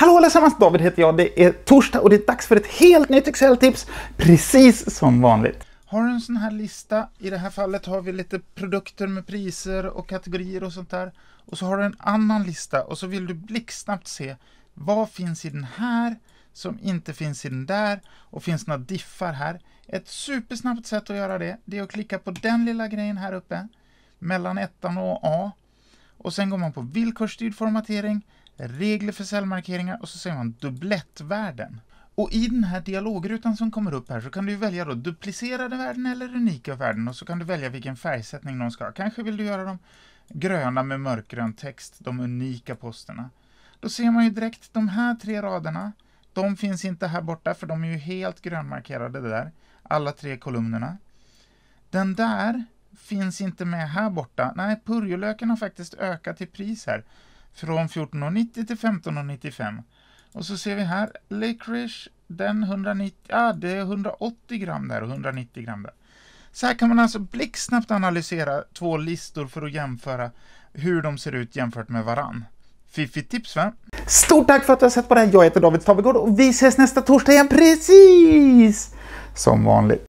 Hallå allesammans! David heter jag. Det är torsdag och det är dags för ett helt nytt Excel-tips, precis som vanligt. Har du en sån här lista? I det här fallet har vi lite produkter med priser och kategorier och sånt där. Och så har du en annan lista och så vill du blixtsnabbt se vad finns i den här som inte finns i den där och finns några diffar här. Ett supersnabbt sätt att göra det, det är att klicka på den lilla grejen här uppe mellan ettan och A och sen går man på villkorsstyrd formatering, regler för cellmarkeringar och så säger man dubblettvärden. Och i den här dialogrutan som kommer upp här så kan du välja då duplicerade värden eller unika värden och så kan du välja vilken färgsättning de ska ha. Kanske vill du göra dem gröna med mörkgrön text, de unika posterna. Då ser man ju direkt de här tre raderna. De finns inte här borta för de är ju helt grönmarkerade där, alla tre kolumnerna. Den där finns inte med här borta. Nej, purjolöken har faktiskt ökat i pris här. Från 14,90 till 15,95. Och så ser vi här, licorice, den 190, ah, det är 180 gram där och 190 gram där. Så här kan man alltså blixtsnabbt analysera två listor för att jämföra hur de ser ut jämfört med varann. Fiffigt tips va? Stort tack för att du har sett på det här. Jag heter David Stavegård, och vi ses nästa torsdag igen precis som vanligt.